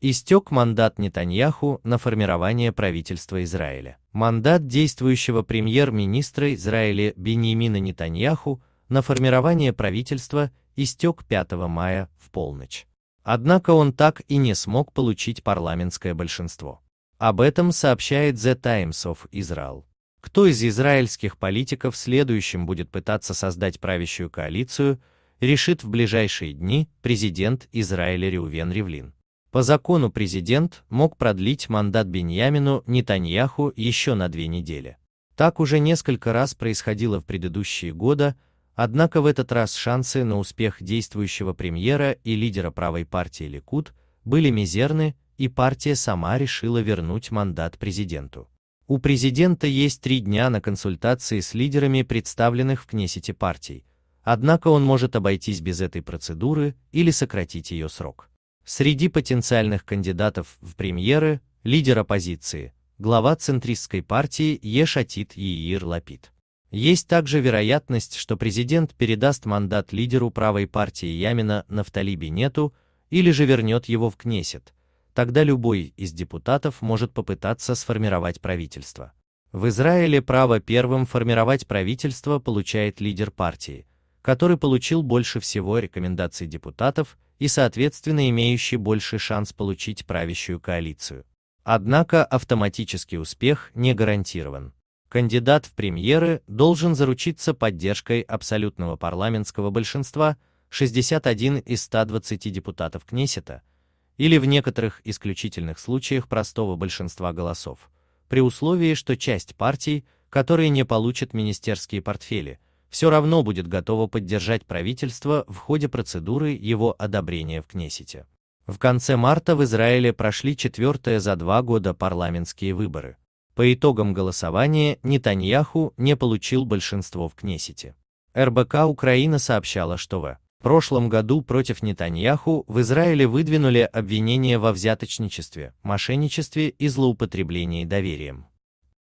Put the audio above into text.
истек мандат Нетаньяху на формирование правительства Израиля. Мандат действующего премьер-министра Израиля Беньямина Нетаньяху на формирование правительства истек 5 мая в полночь. Однако он так и не смог получить парламентское большинство. Об этом сообщает The Times of Israel. Кто из израильских политиков следующим будет пытаться создать правящую коалицию, решит в ближайшие дни президент Израиля Реувен Ривлин. По закону президент мог продлить мандат Беньямину Нетаньяху еще на две недели. Так уже несколько раз происходило в предыдущие годы, однако в этот раз шансы на успех действующего премьера и лидера правой партии Ликут были мизерны, и партия сама решила вернуть мандат президенту. У президента есть три дня на консультации с лидерами представленных в Кнессете партий, однако он может обойтись без этой процедуры или сократить ее срок. Среди потенциальных кандидатов в премьеры – лидер оппозиции, глава центристской партии Ешатит Иир Лапид. Есть также вероятность, что президент передаст мандат лидеру правой партии Ямина Нафтали Бенету или же вернет его в Кнесет. Тогда любой из депутатов может попытаться сформировать правительство. В Израиле право первым формировать правительство получает лидер партии, который получил больше всего рекомендаций депутатов и, соответственно, имеющий больший шанс получить правящую коалицию. Однако автоматический успех не гарантирован. Кандидат в премьеры должен заручиться поддержкой абсолютного парламентского большинства 61 из 120 депутатов Кнессета или в некоторых исключительных случаях простого большинства голосов, при условии, что часть партий, которые не получат министерские портфели, все равно будет готово поддержать правительство в ходе процедуры его одобрения в Кнессете. В конце марта в Израиле прошли четвертые за два года парламентские выборы. По итогам голосования Нетаньяху не получил большинство в Кнессете. РБК Украина сообщала, что в прошлом году против Нетаньяху в Израиле выдвинули обвинения во взяточничестве, мошенничестве и злоупотреблении доверием.